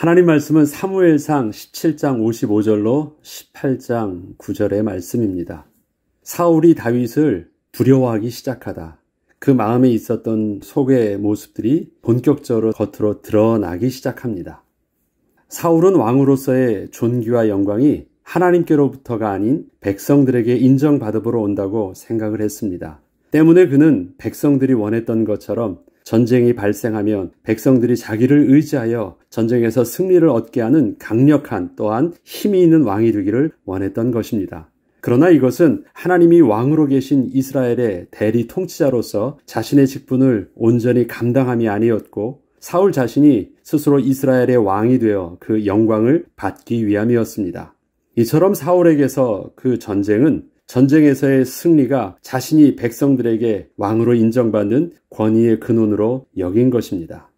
하나님 말씀은 사무엘상 17장 55절로 18장 9절의 말씀입니다. 사울이 다윗을 두려워하기 시작하다. 그 마음에 있었던 속의 모습들이 본격적으로 겉으로 드러나기 시작합니다. 사울은 왕으로서의 존귀와 영광이 하나님께로부터가 아닌 백성들에게 인정받으러 온다고 생각을 했습니다. 때문에 그는 백성들이 원했던 것처럼 전쟁이 발생하면 백성들이 자기를 의지하여 전쟁에서 승리를 얻게 하는 강력한 또한 힘이 있는 왕이 되기를 원했던 것입니다. 그러나 이것은 하나님이 왕으로 계신 이스라엘의 대리 통치자로서 자신의 직분을 온전히 감당함이 아니었고 사울 자신이 스스로 이스라엘의 왕이 되어 그 영광을 받기 위함이었습니다. 이처럼 사울에게서 그 전쟁은 전쟁에서의 승리가 자신이 백성들에게 왕으로 인정받는 권위의 근원으로 여긴 것입니다.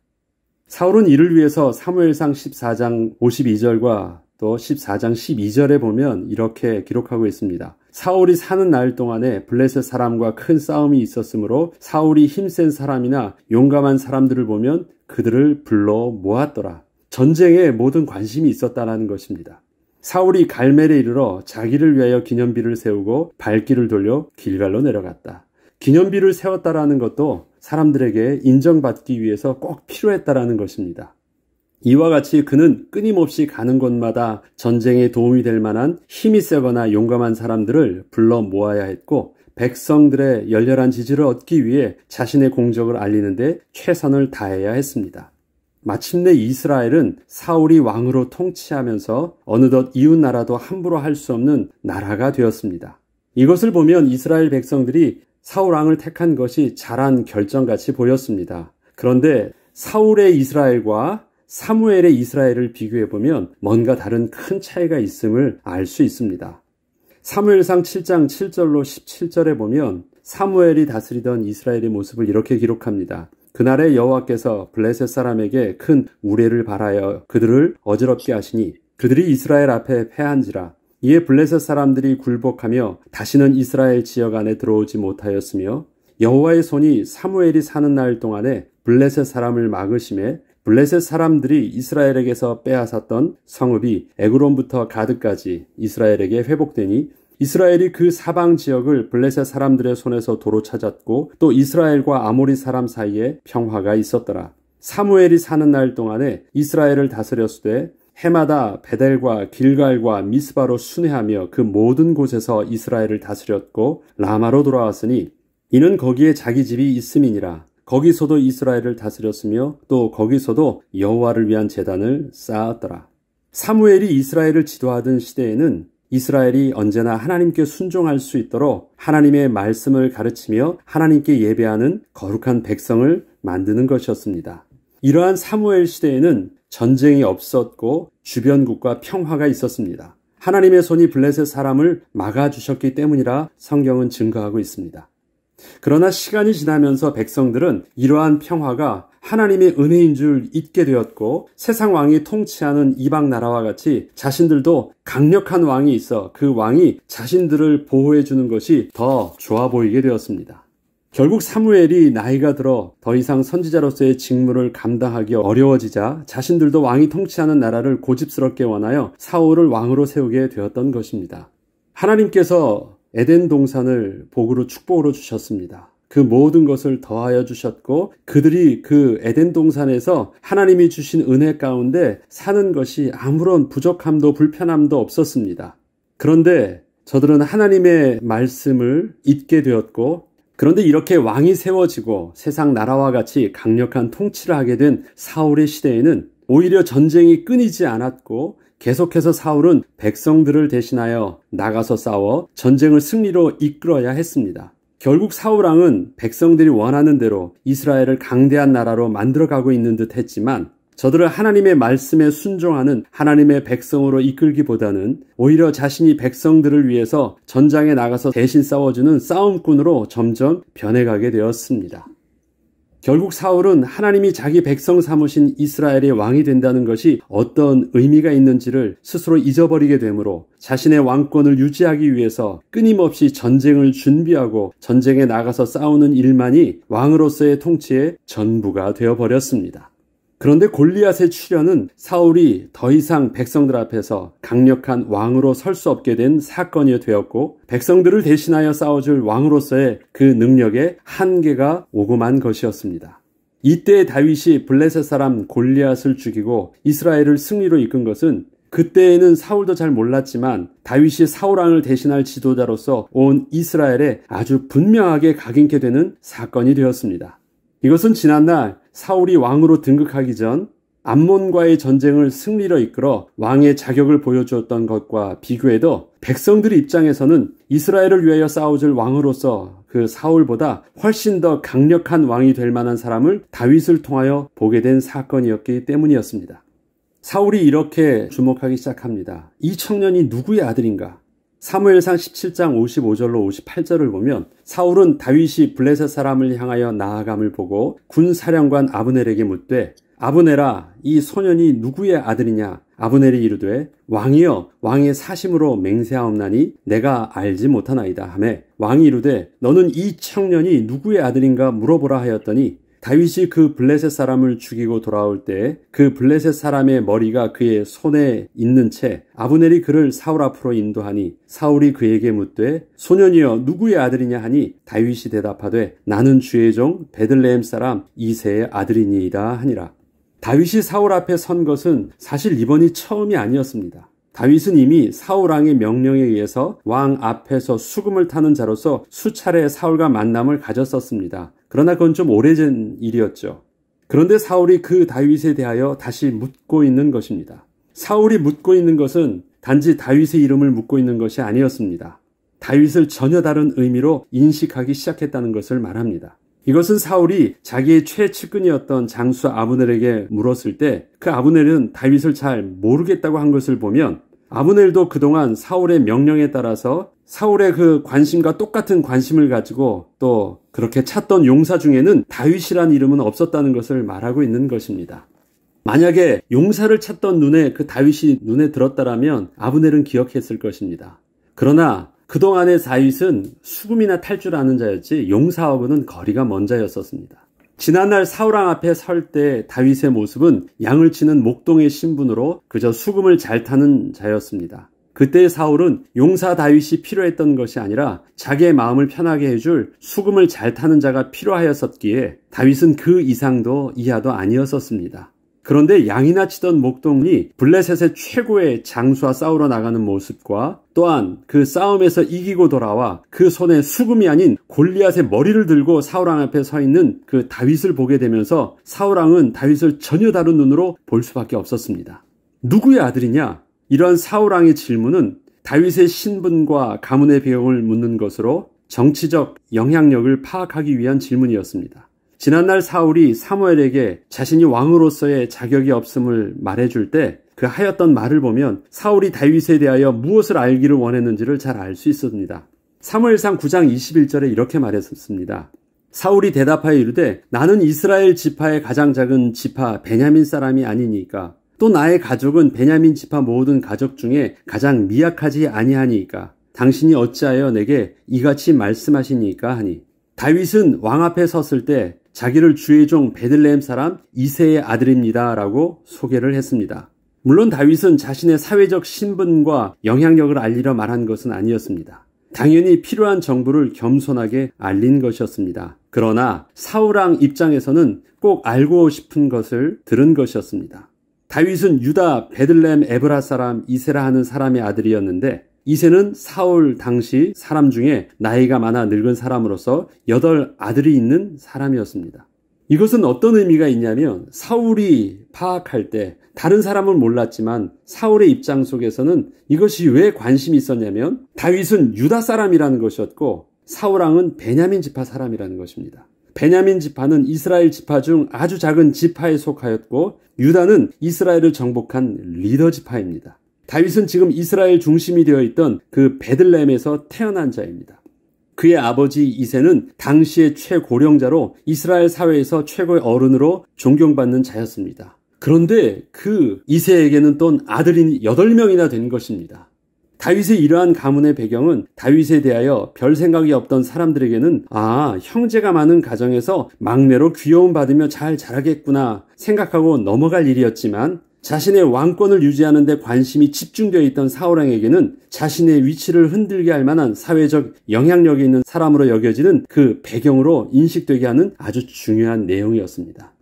사울은 이를 위해서 사무엘상 14장 52절과 또 14장 12절에 보면 이렇게 기록하고 있습니다. 사울이 사는 날 동안에 블레셋 사람과 큰 싸움이 있었으므로 사울이 힘센 사람이나 용감한 사람들을 보면 그들을 불러 모았더라. 전쟁에 모든 관심이 있었다라는 것입니다. 사울이 갈멜에 이르러 자기를 위하여 기념비를 세우고 발길을 돌려 길갈로 내려갔다. 기념비를 세웠다라는 것도 사람들에게 인정받기 위해서 꼭 필요했다라는 것입니다. 이와 같이 그는 끊임없이 가는 곳마다 전쟁에 도움이 될 만한 힘이 세거나 용감한 사람들을 불러 모아야 했고 백성들의 열렬한 지지를 얻기 위해 자신의 공적을 알리는데 최선을 다해야 했습니다. 마침내 이스라엘은 사울이 왕으로 통치하면서 어느덧 이웃 나라도 함부로 할 수 없는 나라가 되었습니다. 이것을 보면 이스라엘 백성들이 사울 왕을 택한 것이 잘한 결정같이 보였습니다. 그런데 사울의 이스라엘과 사무엘의 이스라엘을 비교해 보면 뭔가 다른 큰 차이가 있음을 알 수 있습니다. 사무엘상 7장 7절로 17절에 보면 사무엘이 다스리던 이스라엘의 모습을 이렇게 기록합니다. 그날에 여호와께서 블레셋 사람에게 큰 우레를 바라여 그들을 어지럽게 하시니 그들이 이스라엘 앞에 패한지라 이에 블레셋 사람들이 굴복하며 다시는 이스라엘 지역 안에 들어오지 못하였으며 여호와의 손이 사무엘이 사는 날 동안에 블레셋 사람을 막으심에 블레셋 사람들이 이스라엘에게서 빼앗았던 성읍이 에그론부터 가드까지 이스라엘에게 회복되니 이스라엘이 그 사방 지역을 블레셋 사람들의 손에서 도로 찾았고 또 이스라엘과 아모리 사람 사이에 평화가 있었더라. 사무엘이 사는 날 동안에 이스라엘을 다스렸으되 해마다 베델과 길갈과 미스바로 순회하며 그 모든 곳에서 이스라엘을 다스렸고 라마로 돌아왔으니 이는 거기에 자기 집이 있음이니라. 거기서도 이스라엘을 다스렸으며 또 거기서도 여호와를 위한 재단을 쌓았더라. 사무엘이 이스라엘을 지도하던 시대에는 이스라엘이 언제나 하나님께 순종할 수 있도록 하나님의 말씀을 가르치며 하나님께 예배하는 거룩한 백성을 만드는 것이었습니다. 이러한 사무엘 시대에는 전쟁이 없었고 주변국과 평화가 있었습니다. 하나님의 손이 블레셋 사람을 막아주셨기 때문이라 성경은 증거하고 있습니다. 그러나 시간이 지나면서 백성들은 이러한 평화가 하나님의 은혜인 줄 잊게 되었고 세상 왕이 통치하는 이방 나라와 같이 자신들도 강력한 왕이 있어 그 왕이 자신들을 보호해 주는 것이 더 좋아 보이게 되었습니다. 결국 사무엘이 나이가 들어 더 이상 선지자로서의 직무를 감당하기 어려워지자 자신들도 왕이 통치하는 나라를 고집스럽게 원하여 사울을 왕으로 세우게 되었던 것입니다. 하나님께서 에덴 동산을 복으로 축복으로 주셨습니다. 그 모든 것을 더하여 주셨고 그들이 그 에덴 동산에서 하나님이 주신 은혜 가운데 사는 것이 아무런 부족함도 불편함도 없었습니다. 그런데 저들은 하나님의 말씀을 잊게 되었고 그런데 이렇게 왕이 세워지고 세상 나라와 같이 강력한 통치를 하게 된 사울의 시대에는 오히려 전쟁이 끊이지 않았고 계속해서 사울은 백성들을 대신하여 나가서 싸워 전쟁을 승리로 이끌어야 했습니다. 결국 사우랑은 백성들이 원하는 대로 이스라엘을 강대한 나라로 만들어가고 있는 듯 했지만 저들을 하나님의 말씀에 순종하는 하나님의 백성으로 이끌기보다는 오히려 자신이 백성들을 위해서 전장에 나가서 대신 싸워주는 싸움꾼으로 점점 변해가게 되었습니다. 결국 사울은 하나님이 자기 백성 삼으신 이스라엘의 왕이 된다는 것이 어떤 의미가 있는지를 스스로 잊어버리게 되므로 자신의 왕권을 유지하기 위해서 끊임없이 전쟁을 준비하고 전쟁에 나가서 싸우는 일만이 왕으로서의 통치의 전부가 되어버렸습니다. 그런데 골리앗의 출현은 사울이 더 이상 백성들 앞에서 강력한 왕으로 설 수 없게 된 사건이 되었고 백성들을 대신하여 싸워줄 왕으로서의 그능력의 한계가 오고만 것이었습니다. 이때 다윗이 블레셋 사람 골리앗을 죽이고 이스라엘을 승리로 이끈 것은 그때에는 사울도 잘 몰랐지만 다윗이 사울왕을 대신할 지도자로서 온 이스라엘에 아주 분명하게 각인케 되는 사건이 되었습니다. 이것은 지난날 사울이 왕으로 등극하기 전 암몬과의 전쟁을 승리로 이끌어 왕의 자격을 보여주었던 것과 비교해도 백성들 의 입장에서는 이스라엘을 위하여 싸워줄 왕으로서 그 사울보다 훨씬 더 강력한 왕이 될 만한 사람을 다윗을 통하여 보게 된 사건이었기 때문이었습니다. 사울이 이렇게 주목하기 시작합니다. 이 청년이 누구의 아들인가? 사무엘상 17장 55절로 58절을 보면 사울은 다윗이 블레셋 사람을 향하여 나아감을 보고 군 사령관 아브넬에게 묻되 아브넬아 이 소년이 누구의 아들이냐 아브넬이 이르되 왕이여 왕의 사심으로 맹세하옵나니 내가 알지 못하나이다 하매 왕이 이르되 너는 이 청년이 누구의 아들인가 물어보라 하였더니 다윗이 그 블레셋 사람을 죽이고 돌아올 때 그 블레셋 사람의 머리가 그의 손에 있는 채 아브넬이 그를 사울 앞으로 인도하니 사울이 그에게 묻되 소년이여 누구의 아들이냐 하니 다윗이 대답하되 나는 주의 종 베들레헴 사람 이세의 아들이니이다 하니라. 다윗이 사울 앞에 선 것은 사실 이번이 처음이 아니었습니다. 다윗은 이미 사울왕의 명령에 의해서 왕 앞에서 수금을 타는 자로서 수차례 사울과 만남을 가졌었습니다. 그러나 그건 좀 오래전 일이었죠. 그런데 사울이 그 다윗에 대하여 다시 묻고 있는 것입니다. 사울이 묻고 있는 것은 단지 다윗의 이름을 묻고 있는 것이 아니었습니다. 다윗을 전혀 다른 의미로 인식하기 시작했다는 것을 말합니다. 이것은 사울이 자기의 최측근이었던 장수 아브넬에게 물었을 때 그 아브넬은 다윗을 잘 모르겠다고 한 것을 보면 아브넬도 그동안 사울의 명령에 따라서 사울의 그 관심과 똑같은 관심을 가지고 또 그렇게 찾던 용사 중에는 다윗이란 이름은 없었다는 것을 말하고 있는 것입니다. 만약에 용사를 찾던 눈에 그 다윗이 눈에 들었다라면 아브넬은 기억했을 것입니다. 그러나 그동안의 다윗은 수금이나 탈 줄 아는 자였지 용사하고는 거리가 먼 자였었습니다. 지난날 사울왕 앞에 설 때 다윗의 모습은 양을 치는 목동의 신분으로 그저 수금을 잘 타는 자였습니다. 그때 의 사울은 용사 다윗이 필요했던 것이 아니라 자기의 마음을 편하게 해줄 수금을 잘 타는 자가 필요하였었기에 다윗은 그 이상도 이하도 아니었었습니다. 그런데 양이나 치던 목동이 블레셋의 최고의 장수와 싸우러 나가는 모습과 또한 그 싸움에서 이기고 돌아와 그 손에 수금이 아닌 골리앗의 머리를 들고 사울왕 앞에 서 있는 그 다윗을 보게 되면서 사울왕은 다윗을 전혀 다른 눈으로 볼 수밖에 없었습니다. 누구의 아들이냐? 이러한 사울왕의 질문은 다윗의 신분과 가문의 배경을 묻는 것으로 정치적 영향력을 파악하기 위한 질문이었습니다. 지난날 사울이 사무엘에게 자신이 왕으로서의 자격이 없음을 말해줄 때 그 하였던 말을 보면 사울이 다윗에 대하여 무엇을 알기를 원했는지를 잘 알 수 있습니다. 었 사무엘상 9장 21절에 이렇게 말했었습니다. 사울이 대답하여 이르되 나는 이스라엘 지파의 가장 작은 지파 베냐민 사람이 아니니까 또 나의 가족은 베냐민 지파 모든 가족 중에 가장 미약하지 아니하니까 당신이 어찌하여 내게 이같이 말씀하시니까 하니 다윗은 왕 앞에 섰을 때 자기를 주의 종 베들레헴 사람 이세의 아들입니다라고 소개를 했습니다. 물론 다윗은 자신의 사회적 신분과 영향력을 알리려 말한 것은 아니었습니다. 당연히 필요한 정보를 겸손하게 알린 것이었습니다. 그러나 사우랑 입장에서는 꼭 알고 싶은 것을 들은 것이었습니다. 다윗은 유다 베들렘 에브라 사람 이세라 하는 사람의 아들이었는데 이세는 사울 당시 사람 중에 나이가 많아 늙은 사람으로서 여덟 아들이 있는 사람이었습니다. 이것은 어떤 의미가 있냐면 사울이 파악할 때 다른 사람은 몰랐지만 사울의 입장 속에서는 이것이 왜 관심이 있었냐면 다윗은 유다 사람이라는 것이었고 사울왕은 베냐민 지파 사람이라는 것입니다. 베냐민 지파는 이스라엘 지파 중 아주 작은 지파에 속하였고 유다는 이스라엘을 정복한 리더 지파입니다. 다윗은 지금 이스라엘 중심이 되어 있던 그 베들렘에서 태어난 자입니다. 그의 아버지 이세는 당시의 최고령자로 이스라엘 사회에서 최고의 어른으로 존경받는 자였습니다. 그런데 그 이세에게는 또 아들인 8명이나 된 것입니다. 다윗의 이러한 가문의 배경은 다윗에 대하여 별 생각이 없던 사람들에게는 아, 형제가 많은 가정에서 막내로 귀여움 받으며 잘 자라겠구나 생각하고 넘어갈 일이었지만 자신의 왕권을 유지하는 데 관심이 집중되어 있던 사우랑에게는 자신의 위치를 흔들게 할 만한 사회적 영향력이 있는 사람으로 여겨지는 그 배경으로 인식되게 하는 아주 중요한 내용이었습니다.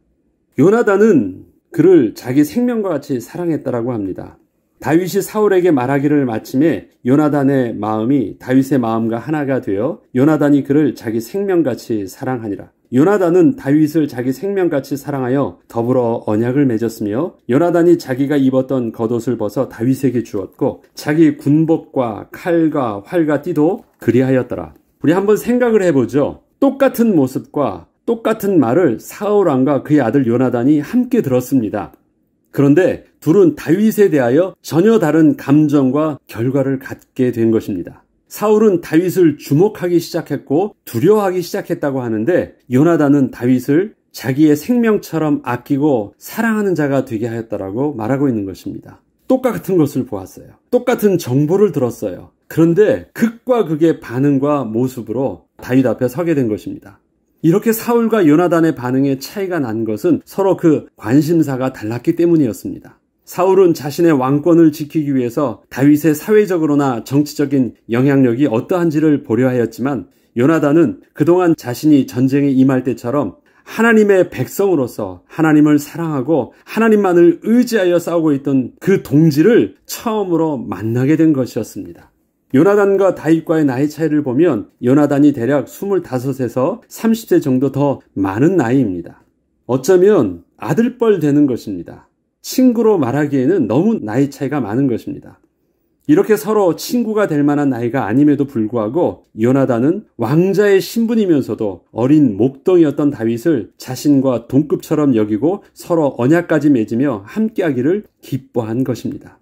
요나단은 그를 자기 생명과 같이 사랑했다라고 합니다. 다윗이 사울에게 말하기를 마침에 요나단의 마음이 다윗의 마음과 하나가 되어 요나단이 그를 자기 생명같이 사랑하니라. 요나단은 다윗을 자기 생명같이 사랑하여 더불어 언약을 맺었으며 요나단이 자기가 입었던 겉옷을 벗어 다윗에게 주었고 자기 군복과 칼과 활과 띠도 그리하였더라. 우리 한번 생각을 해보죠. 똑같은 모습과 똑같은 말을 사울 왕과 그의 아들 요나단이 함께 들었습니다. 그런데 둘은 다윗에 대하여 전혀 다른 감정과 결과를 갖게 된 것입니다. 사울은 다윗을 주목하기 시작했고 두려워하기 시작했다고 하는데 요나단은 다윗을 자기의 생명처럼 아끼고 사랑하는 자가 되게 하였다라고 말하고 있는 것입니다. 똑같은 것을 보았어요. 똑같은 정보를 들었어요. 그런데 극과 극의 반응과 모습으로 다윗 앞에 서게 된 것입니다. 이렇게 사울과 요나단의 반응에 차이가 난 것은 서로 그 관심사가 달랐기 때문이었습니다. 사울은 자신의 왕권을 지키기 위해서 다윗의 사회적으로나 정치적인 영향력이 어떠한지를 보려 하였지만 요나단은 그동안 자신이 전쟁에 임할 때처럼 하나님의 백성으로서 하나님을 사랑하고 하나님만을 의지하여 싸우고 있던 그 동지를 처음으로 만나게 된 것이었습니다. 요나단과 다윗과의 나이 차이를 보면 요나단이 대략 25에서 30세 정도 더 많은 나이입니다. 어쩌면 아들뻘 되는 것입니다. 친구로 말하기에는 너무 나이 차이가 많은 것입니다. 이렇게 서로 친구가 될 만한 나이가 아님에도 불구하고 요나단은 왕자의 신분이면서도 어린 목동이었던 다윗을 자신과 동급처럼 여기고 서로 언약까지 맺으며 함께하기를 기뻐한 것입니다.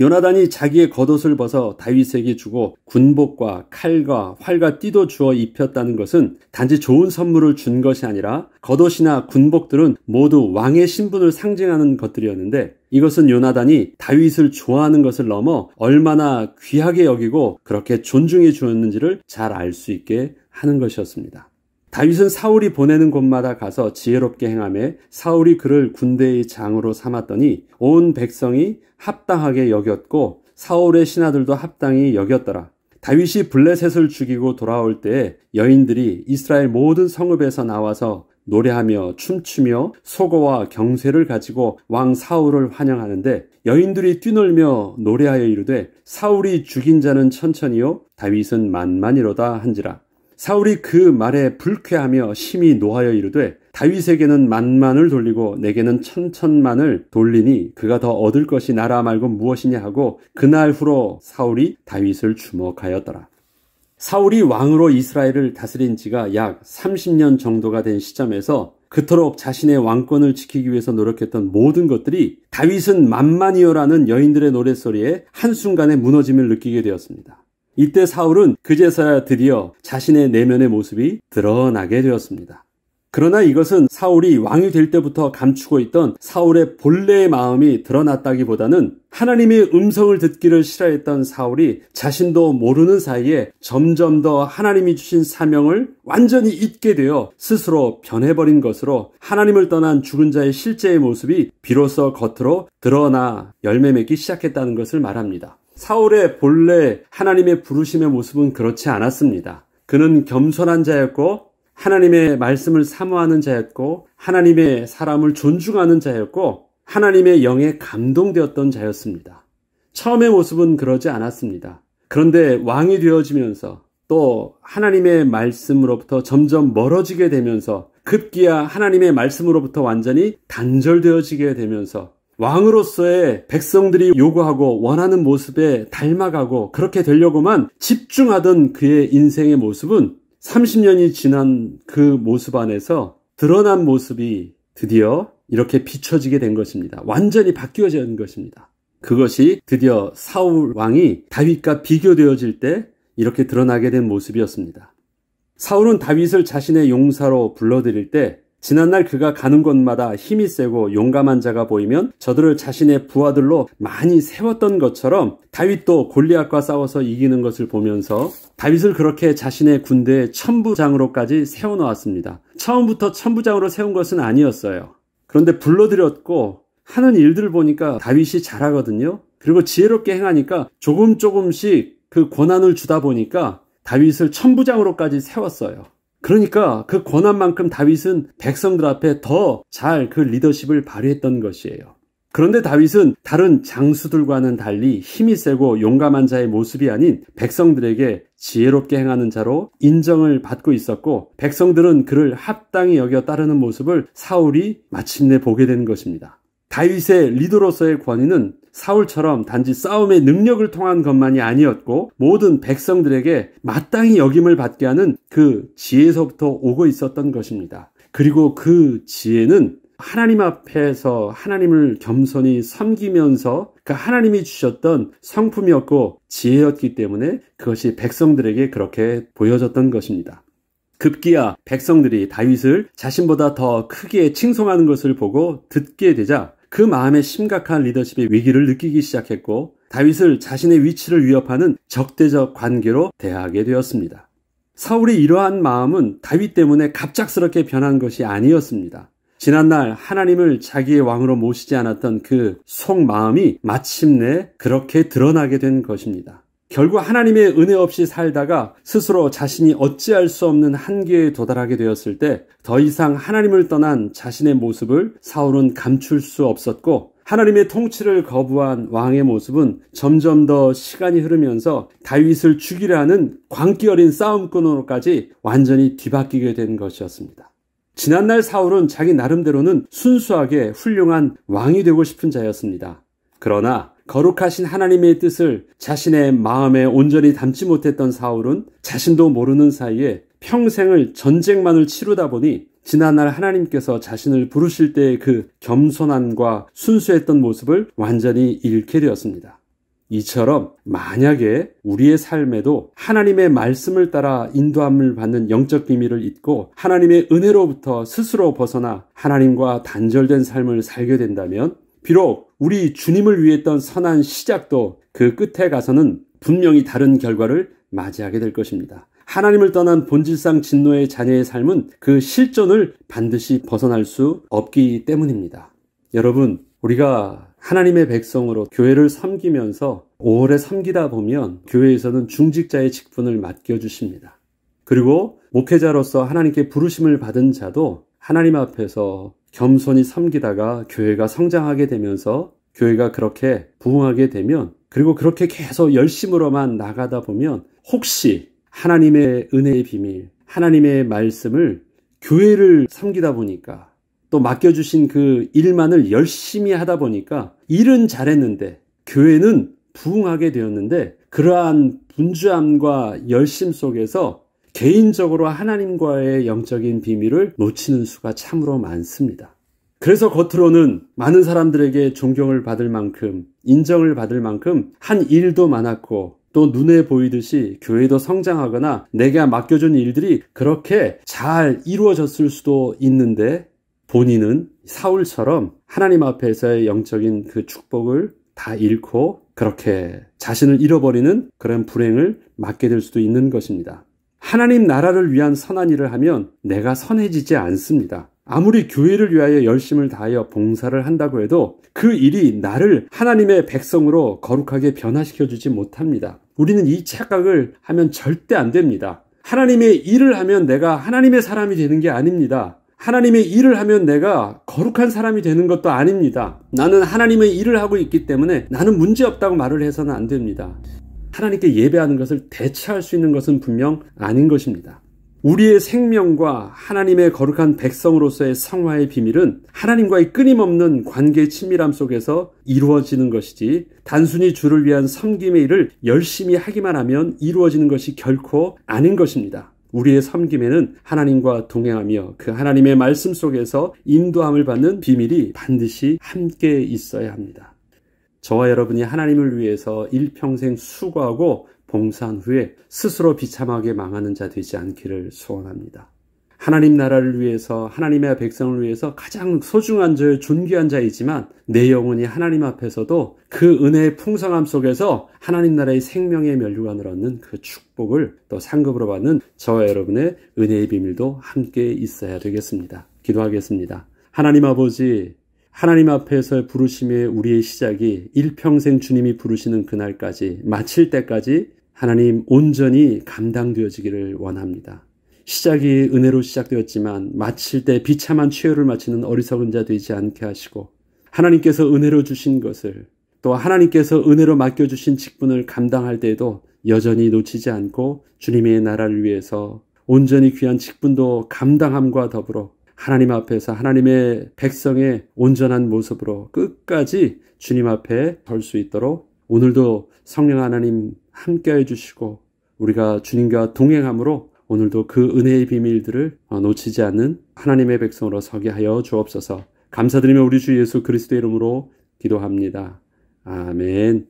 요나단이 자기의 겉옷을 벗어 다윗에게 주고 군복과 칼과 활과 띠도 주어 입혔다는 것은 단지 좋은 선물을 준 것이 아니라 겉옷이나 군복들은 모두 왕의 신분을 상징하는 것들이었는데 이것은 요나단이 다윗을 좋아하는 것을 넘어 얼마나 귀하게 여기고 그렇게 존중해 주었는지를 잘 알 수 있게 하는 것이었습니다. 다윗은 사울이 보내는 곳마다 가서 지혜롭게 행함에 사울이 그를 군대의 장으로 삼았더니 온 백성이 합당하게 여겼고 사울의 신하들도 합당히 여겼더라. 다윗이 블레셋을 죽이고 돌아올 때에 여인들이 이스라엘 모든 성읍에서 나와서 노래하며 춤추며 소고와 경쇠를 가지고 왕 사울을 환영하는데 여인들이 뛰놀며 노래하여 이르되 사울이 죽인 자는 천천히요 다윗은 만만이로다 한지라 사울이 그 말에 불쾌하며 심히 노하여 이르되 다윗에게는 만만을 돌리고 내게는 천천만을 돌리니 그가 더 얻을 것이 나라 말고 무엇이냐 하고 그날 후로 사울이 다윗을 주목하였더라. 사울이 왕으로 이스라엘을 다스린 지가 약 30년 정도가 된 시점에서 그토록 자신의 왕권을 지키기 위해서 노력했던 모든 것들이 다윗은 만만이여라는 여인들의 노랫소리에 한순간에 무너짐을 느끼게 되었습니다. 이때 사울은 그제서야 드디어 자신의 내면의 모습이 드러나게 되었습니다. 그러나 이것은 사울이 왕이 될 때부터 감추고 있던 사울의 본래의 마음이 드러났다기보다는 하나님의 음성을 듣기를 싫어했던 사울이 자신도 모르는 사이에 점점 더 하나님이 주신 사명을 완전히 잊게 되어 스스로 변해버린 것으로 하나님을 떠난 죽은 자의 실제의 모습이 비로소 겉으로 드러나 열매 맺기 시작했다는 것을 말합니다. 사울의 본래 하나님의 부르심의 모습은 그렇지 않았습니다. 그는 겸손한 자였고 하나님의 말씀을 사모하는 자였고 하나님의 사람을 존중하는 자였고 하나님의 영에 감동되었던 자였습니다. 처음의 모습은 그러지 않았습니다. 그런데 왕이 되어지면서 또 하나님의 말씀으로부터 점점 멀어지게 되면서 급기야 하나님의 말씀으로부터 완전히 단절되어지게 되면서 왕으로서의 백성들이 요구하고 원하는 모습에 닮아가고 그렇게 되려고만 집중하던 그의 인생의 모습은 30년이 지난 그 모습 안에서 드러난 모습이 드디어 이렇게 비춰지게 된 것입니다. 완전히 바뀌어진 것입니다. 그것이 드디어 사울 왕이 다윗과 비교되어질 때 이렇게 드러나게 된 모습이었습니다. 사울은 다윗을 자신의 용사로 불러들일 때 지난날 그가 가는 곳마다 힘이 세고 용감한 자가 보이면 저들을 자신의 부하들로 많이 세웠던 것처럼 다윗도 골리앗과 싸워서 이기는 것을 보면서 다윗을 그렇게 자신의 군대의 천부장으로까지 세워놓았습니다. 처음부터 천부장으로 세운 것은 아니었어요. 그런데 불러들였고 하는 일들을 보니까 다윗이 잘하거든요. 그리고 지혜롭게 행하니까 조금 조금씩 그 권한을 주다 보니까 다윗을 천부장으로까지 세웠어요. 그러니까 그 권한만큼 다윗은 백성들 앞에 더 잘 그 리더십을 발휘했던 것이에요. 그런데 다윗은 다른 장수들과는 달리 힘이 세고 용감한 자의 모습이 아닌 백성들에게 지혜롭게 행하는 자로 인정을 받고 있었고 백성들은 그를 합당히 여겨 따르는 모습을 사울이 마침내 보게 되는 것입니다. 다윗의 리더로서의 권위는 사울처럼 단지 싸움의 능력을 통한 것만이 아니었고 모든 백성들에게 마땅히 여김을 받게 하는 그 지혜에서부터 오고 있었던 것입니다. 그리고 그 지혜는 하나님 앞에서 하나님을 겸손히 섬기면서 그 하나님이 주셨던 성품이었고 지혜였기 때문에 그것이 백성들에게 그렇게 보여졌던 것입니다. 급기야 백성들이 다윗을 자신보다 더 크게 칭송하는 것을 보고 듣게 되자 그마음에 심각한 리더십의 위기를 느끼기 시작했고 다윗을 자신의 위치를 위협하는 적대적 관계로 대하게 되었습니다. 사울의 이러한 마음은 다윗 때문에 갑작스럽게 변한 것이 아니었습니다. 지난날 하나님을 자기의 왕으로 모시지 않았던 그 속마음이 마침내 그렇게 드러나게 된 것입니다. 결국 하나님의 은혜 없이 살다가 스스로 자신이 어찌할 수 없는 한계에 도달하게 되었을 때 더 이상 하나님을 떠난 자신의 모습을 사울은 감출 수 없었고 하나님의 통치를 거부한 왕의 모습은 점점 더 시간이 흐르면서 다윗을 죽이라는 광기 어린 싸움꾼으로까지 완전히 뒤바뀌게 된 것이었습니다. 지난날 사울은 자기 나름대로는 순수하게 훌륭한 왕이 되고 싶은 자였습니다. 그러나 거룩하신 하나님의 뜻을 자신의 마음에 온전히 담지 못했던 사울은 자신도 모르는 사이에 평생을 전쟁만을 치르다 보니 지난날 하나님께서 자신을 부르실 때의 그 겸손함과 순수했던 모습을 완전히 잃게 되었습니다. 이처럼 만약에 우리의 삶에도 하나님의 말씀을 따라 인도함을 받는 영적 비밀을 잊고 하나님의 은혜로부터 스스로 벗어나 하나님과 단절된 삶을 살게 된다면 비록 우리 주님을 위해 했던 선한 시작도 그 끝에 가서는 분명히 다른 결과를 맞이하게 될 것입니다. 하나님을 떠난 본질상 진노의 자녀의 삶은 그 실존을 반드시 벗어날 수 없기 때문입니다. 여러분, 우리가 하나님의 백성으로 교회를 섬기면서 오래 섬기다 보면 교회에서는 중직자의 직분을 맡겨주십니다. 그리고 목회자로서 하나님께 부르심을 받은 자도 하나님 앞에서 겸손히 섬기다가 교회가 성장하게 되면서 교회가 그렇게 부흥하게 되면 그리고 그렇게 계속 열심으로만 나가다 보면 혹시 하나님의 은혜의 비밀, 하나님의 말씀을 교회를 섬기다 보니까 또 맡겨주신 그 일만을 열심히 하다 보니까 일은 잘했는데 교회는 부흥하게 되었는데 그러한 분주함과 열심 속에서 개인적으로 하나님과의 영적인 비밀을 놓치는 수가 참으로 많습니다. 그래서 겉으로는 많은 사람들에게 존경을 받을 만큼, 인정을 받을 만큼 한 일도 많았고, 또 눈에 보이듯이 교회도 성장하거나 내가 맡겨준 일들이 그렇게 잘 이루어졌을 수도 있는데 본인은 사울처럼 하나님 앞에서의 영적인 그 축복을 다 잃고 그렇게 자신을 잃어버리는 그런 불행을 맞게 될 수도 있는 것입니다. 하나님 나라를 위한 선한 일을 하면 내가 선해지지 않습니다. 아무리 교회를 위하여 열심을 다하여 봉사를 한다고 해도 그 일이 나를 하나님의 백성으로 거룩하게 변화시켜 주지 못합니다. 우리는 이 착각을 하면 절대 안 됩니다. 하나님의 일을 하면 내가 하나님의 사람이 되는 게 아닙니다. 하나님의 일을 하면 내가 거룩한 사람이 되는 것도 아닙니다. 나는 하나님의 일을 하고 있기 때문에 나는 문제 없다고 말을 해서는 안 됩니다. 하나님께 예배하는 것을 대체할 수 있는 것은 분명 아닌 것입니다. 우리의 생명과 하나님의 거룩한 백성으로서의 성화의 비밀은 하나님과의 끊임없는 관계의 친밀함 속에서 이루어지는 것이지 단순히 주를 위한 섬김의 일을 열심히 하기만 하면 이루어지는 것이 결코 아닌 것입니다. 우리의 섬김에는 하나님과 동행하며 그 하나님의 말씀 속에서 인도함을 받는 비밀이 반드시 함께 있어야 합니다. 저와 여러분이 하나님을 위해서 일평생 수고하고 봉사한 후에 스스로 비참하게 망하는 자 되지 않기를 소원합니다. 하나님 나라를 위해서 하나님의 백성을 위해서 가장 소중한 자의 존귀한 자이지만 내 영혼이 하나님 앞에서도 그 은혜의 풍성함 속에서 하나님 나라의 생명의 면류관을 얻는 그 축복을 또 상급으로 받는 저와 여러분의 은혜의 비밀도 함께 있어야 되겠습니다. 기도하겠습니다. 하나님 아버지 하나님 앞에서의 부르심의 우리의 시작이 일평생 주님이 부르시는 그날까지 마칠 때까지 하나님 온전히 감당되어지기를 원합니다. 시작이 은혜로 시작되었지만 마칠 때 비참한 최후를 마치는 어리석은 자 되지 않게 하시고 하나님께서 은혜로 주신 것을 또 하나님께서 은혜로 맡겨주신 직분을 감당할 때에도 여전히 놓치지 않고 주님의 나라를 위해서 온전히 귀한 직분도 감당함과 더불어 하나님 앞에서 하나님의 백성의 온전한 모습으로 끝까지 주님 앞에 설 수 있도록 오늘도 성령 하나님 함께 해주시고 우리가 주님과 동행함으로 오늘도 그 은혜의 비밀들을 어, 놓치지 않는 하나님의 백성으로 서게 하여 주옵소서 감사드리며 우리 주 예수 그리스도 이름으로 기도합니다. 아멘.